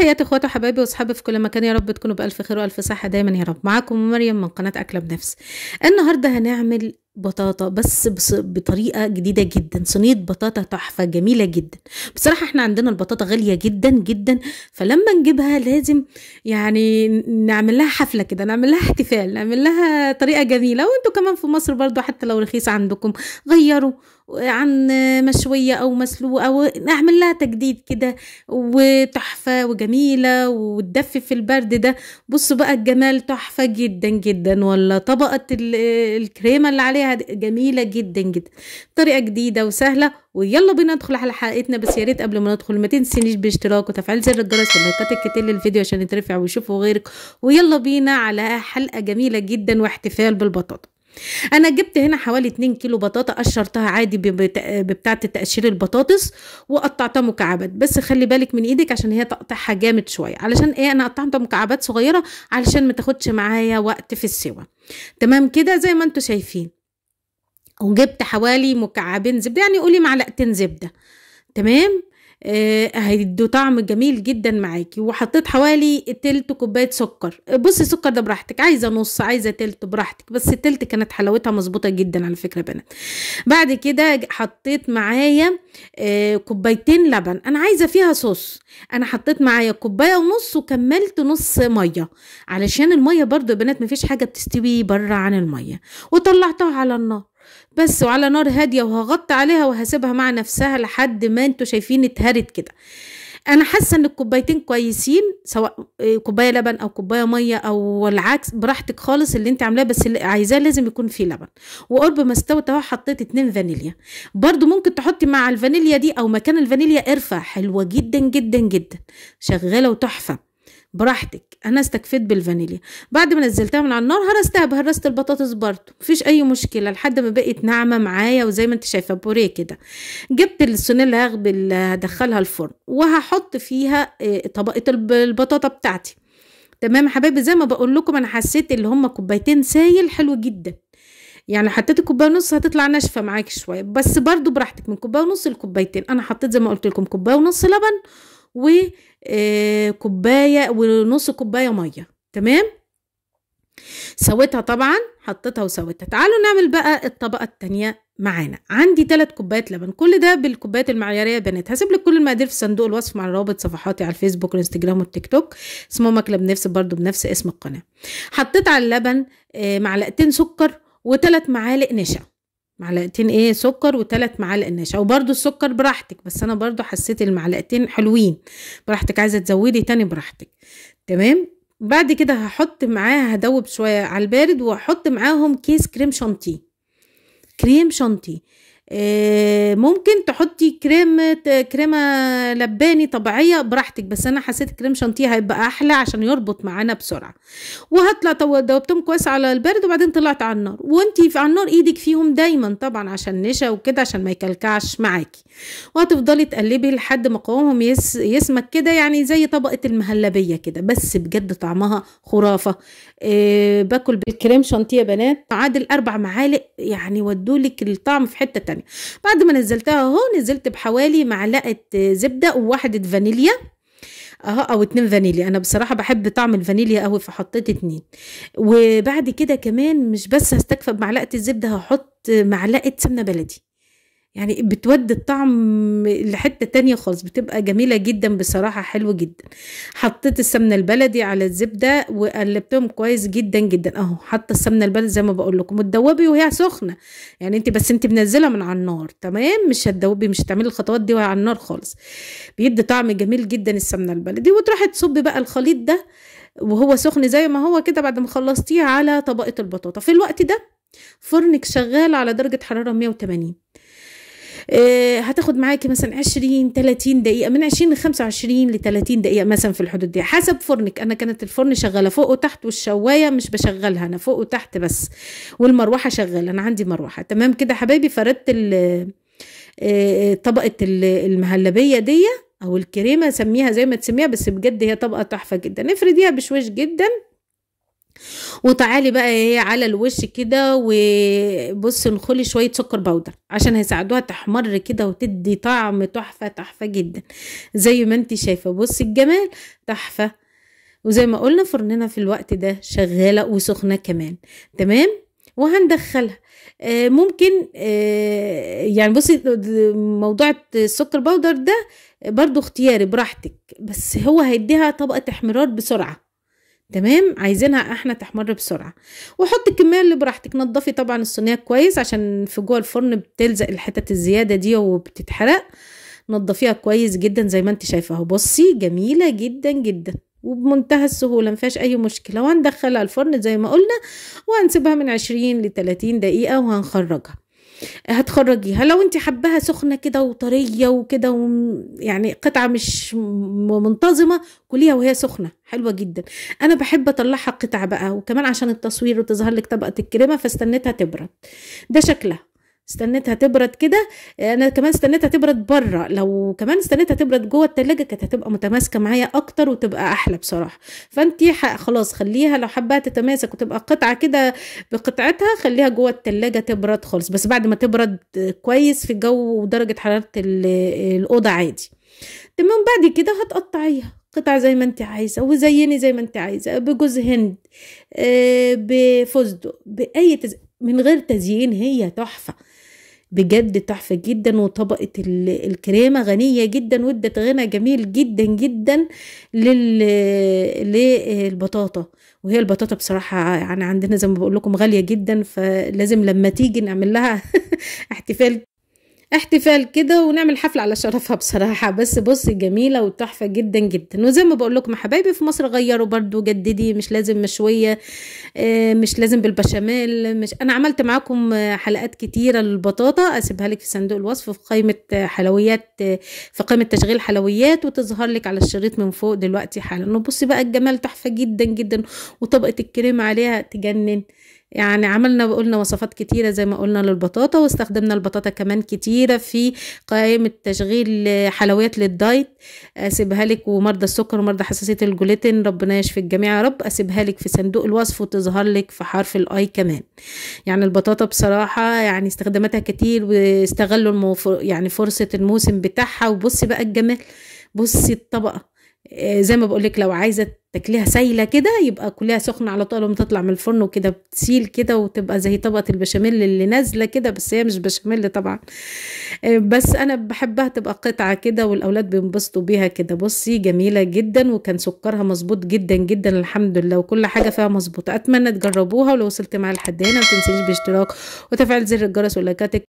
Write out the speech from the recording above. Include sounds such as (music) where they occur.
تحياتي اخواتي وحبايبي واصحابي في كل مكان يا رب تكونوا بالف خير والف صحه دايما يا رب معاكم مريم من قناه اكله بنفس النهارده هنعمل بطاطا بس بطريقه جديده جدا صينيه بطاطا تحفه جميله جدا بصراحه احنا عندنا البطاطا غاليه جدا جدا فلما نجيبها لازم يعني نعمل لها حفله كده نعمل لها احتفال نعمل لها طريقه جميله وانتوا كمان في مصر برضو حتى لو رخيصه عندكم غيروا عن مشوية أو مسلوقة أو نعمل لها تجديد كده وتحفة وجميلة وتدفي في البرد ده بصوا بقى الجمال تحفة جدا جدا ولا طبقة الكريمة اللي عليها طريقة جميلة جدا جدا طريقة جديدة وسهلة ويلا بينا ندخل على حلقتنا بس يا ريت قبل ما ندخل ما تنسينيش باشتراك وتفعيل زر الجرس واللايكات الكتير للفيديو عشان يترفع ويشوفوا غيرك ويلا بينا على حلقة جميلة جدا واحتفال بالبطاطا انا جبت هنا حوالي 2 كيلو بطاطا قشرتها عادي ببتاعه تقشير البطاطس وقطعتها مكعبات بس خلي بالك من ايدك عشان هي تقطعها جامد شويه علشان ايه انا قطعتها مكعبات صغيره علشان ما تاخدش معايا وقت في السوا تمام كده زي ما انتم شايفين وجبت حوالي مكعبين زبدة يعني قولي معلقتين زبدة تمام آه هيدوا طعم جميل جدا معاكي وحطيت حوالي تلت كوبايه سكر آه، بصي السكر ده براحتك عايزه نص عايزه تلت براحتك بس التلت كانت حلاوتها مظبوطه جدا على فكره بنات بعد كده حطيت معايا آه كوبايتين لبن انا عايزه فيها صوص انا حطيت معايا كوبايه ونص وكملت نص ميه علشان الميه برضو يا بنات مفيش حاجه بتستوي بره عن الميه وطلعتها على النار بس وعلى نار هادية وهغطي عليها وهسيبها مع نفسها لحد ما انتوا شايفين اتهرت كده انا حاسه ان الكوبايتين كويسين سواء آه، كوبايه لبن او كوبايه ميه او العكس براحتك خالص اللي انت عاملاه بس اللي عايزاه لازم يكون فيه لبن وقرب ما استوت اهو حطيت اتنين فانيليا برضو ممكن تحطي مع الفانيليا دي او مكان الفانيليا قرفه حلوه جدا جدا جدا شغاله وتحفه براحتك انا استكفيت بالفانيليا بعد ما نزلتها من على النار هرستها بهرست البطاطس برضو مفيش اي مشكله لحد ما بقت ناعمه معايا وزي ما انت شايفه بوريه كده جبت الصينيه اللي هدخلها الفرن وهحط فيها آه، طبقه البطاطا بتاعتي تمام حبايبي زي ما بقول لكم انا حسيت اللي هم كوبايتين سايل حلو جدا يعني حطيت الكوبايه ونص هتطلع ناشفه معاكي شويه بس برضو براحتك من كوبايه ونص لكوبايتين انا حطيت زي ما قلت لكم كوبايه ونص لبن وكوبايه آه، ونص كوبايه ميه تمام سويتها طبعا حطيتها وسويتها تعالوا نعمل بقى الطبقه التانية معانا عندي 3 كوبايات لبن كل ده بالكوبايات المعياريه يا بنات هسيب لك كل المقادير في صندوق الوصف مع رابط صفحاتي على الفيسبوك والانستجرام والتيك توك اسمه مكلب نفس برضو بنفس اسم القناه حطيت على اللبن آه، معلقتين سكر وثلاث معالق نشا معلقتين ايه سكر وثلاث معالق نشا وبرده السكر براحتك بس انا برده حسيت المعلقتين حلوين براحتك عايزه تزودي تاني براحتك تمام بعد كده هحط معاها هدوب شويه على البارد واحط معاهم كيس كريم شانتيه كريم شانتيه آه، ممكن تحطي كريمة كريمة لباني طبيعية براحتك بس أنا حسيت كريم شانتيه هيبقى أحلى عشان يربط معانا بسرعة وهطلع دوبتهم كويس على البرد وبعدين طلعت على النار وانتي على النار ايدك فيهم دايما طبعا عشان نشا وكده عشان ما يكلكعش معاكي وهتفضلي تقلبي لحد ما قوامهم يس يسمك كده يعني زي طبقة المهلبية كده بس بجد طعمها خرافة إيه باكل بالكريم شانتيه يا بنات عادل أربع معالق يعني ودولك الطعم في حتة تانية يعني بعد ما نزلتها اهو نزلت بحوالي معلقه زبده وواحده فانيليا اهو او اتنين فانيليا انا بصراحه بحب طعم الفانيليا قوي فحطيت اتنين وبعد كده كمان مش بس هستكفى بمعلقه الزبده هحط معلقه سمنه بلدي يعني بتودي الطعم لحتة تانية خالص بتبقى جميلة جدا بصراحة حلوه جدا حطيت السمنة البلدي على الزبدة وقلبتهم كويس جدا جدا اهو حاطة السمنة البلدي زي ما بقول لكم وتدوبي وهي سخنة يعني انت بس انت منزلها من على النار تمام مش هتدوبي مش هتعملي الخطوات دي وهي على النار خالص بيدي طعم جميل جدا السمنة البلدي وتروحي تصبي بقى الخليط ده وهو سخن زي ما هو كده بعد ما خلصتيه على طبقة البطاطا في الوقت ده فرنك شغال على درجة حرارة 180 آه، هتاخد معاكي مثلا 20 30 دقيقه من 20 ل 25 ل 30 دقيقه مثلا في الحدود دي حسب فرنك انا كانت الفرن شغاله فوق وتحت والشوايه مش بشغلها انا فوق وتحت بس والمروحه شغاله انا عندي مروحه تمام كده حبايبي فردت آه، طبقه المهلبيه دي او الكريمه سميها زي ما تسميها بس بجد هي طبقه تحفه جدا افرديها بشويش جدا وتعالي بقى ايه على الوش كده وبص نخلي شويه سكر بودر عشان هيساعدوها تحمر كده وتدي طعم تحفه تحفه جدا زي ما انت شايفه بص الجمال تحفه وزي ما قلنا فرننا في الوقت ده شغاله وسخنه كمان تمام وهندخلها آه، ممكن آه، يعني بصي موضوع السكر بودر ده برضو اختياري براحتك بس هو هيديها طبقه احمرار بسرعه تمام عايزينها احنا تحمر بسرعه وحطي الكميه اللي براحتك نضفي طبعا الصينيه كويس عشان في جوه الفرن بتلزق الحتت الزياده دي وبتتحرق نضفيها كويس جدا زي ما انت شايفه اهو بصي جميله جدا جدا وبمنتهى السهولة مفيهاش أي مشكلة وهندخلها الفرن زي ما قلنا وهنسيبها من عشرين لتلاتين دقيقة وهنخرجها هتخرجيها لو انت حباها سخنه كده وطريه وكده يعني قطعه مش منتظمه كليها وهي سخنه حلوه جدا انا بحب اطلعها قطع بقى وكمان عشان التصوير وتظهر لك طبقه الكريمه فاستنيتها تبرد ده شكلها استنيتها تبرد كده انا كمان استنيتها تبرد بره لو كمان استنيتها تبرد جوه التلاجة كانت هتبقى متماسكه معايا اكتر وتبقى احلى بصراحه فانت خلاص خليها لو حباها تتماسك وتبقى قطعه كده بقطعتها خليها جوه التلاجة تبرد خالص بس بعد ما تبرد كويس في الجو ودرجه حراره الاوضه عادي تمام بعد كده هتقطعيها قطع زي ما انت عايزة وزيني زي ما انت عايزة بجوز هند آه، بفستق بأي تز... من غير تزيين هي تحفة بجد تحفة جدا وطبقة الكريمة غنية جدا وادت غنى جميل جدا جدا للبطاطا وهي البطاطا بصراحة يعني عندنا زي ما بقول لكم غالية جدا فلازم لما تيجي نعمل لها (laughs) احتفال احتفال كده ونعمل حفله على شرفها بصراحه بس بصي جميله وتحفه جدا جدا وزي ما بقول لكم حبايبي في مصر غيروا برضو جددي مش لازم مشويه آه، مش لازم بالبشاميل مش انا عملت معاكم حلقات كتيره للبطاطا اسيبها لك في صندوق الوصف في قائمه حلويات في قائمه تشغيل حلويات وتظهر لك على الشريط من فوق دلوقتي حالا وبصي بقى الجمال تحفه جدا جدا وطبقه الكريمه عليها تجنن يعني عملنا وقلنا وصفات كتيرة زي ما قلنا للبطاطا واستخدمنا البطاطا كمان كتيرة في قائمة تشغيل حلويات للدايت أسيبها لك ومرضى السكر ومرضى حساسية الجلوتين ربنا يشفي الجميع يا رب أسيبها لك في صندوق الوصف وتظهر لك في حرف الآي كمان يعني البطاطا بصراحة يعني استخداماتها كتير واستغلوا يعني فرصة الموسم بتاعها وبصي بقى الجمال بصي الطبقة آه، زي ما بقولك لو عايزه تاكليها سايله كده يبقى كلها سخنه على طول لما تطلع من الفرن وكده بتسيل كده وتبقى زي طبقه البشاميل اللي نازله كده بس هي مش بشاميل طبعا آه، بس انا بحبها تبقى قطعه كده والاولاد بينبسطوا بيها كده بصي جميله جدا وكان سكرها مظبوط جدا جدا الحمد لله وكل حاجه فيها مظبوطه اتمنى تجربوها ولو وصلت معايا لحد هنا ما تنسيش باشتراك وتفعيل زر الجرس واللايكات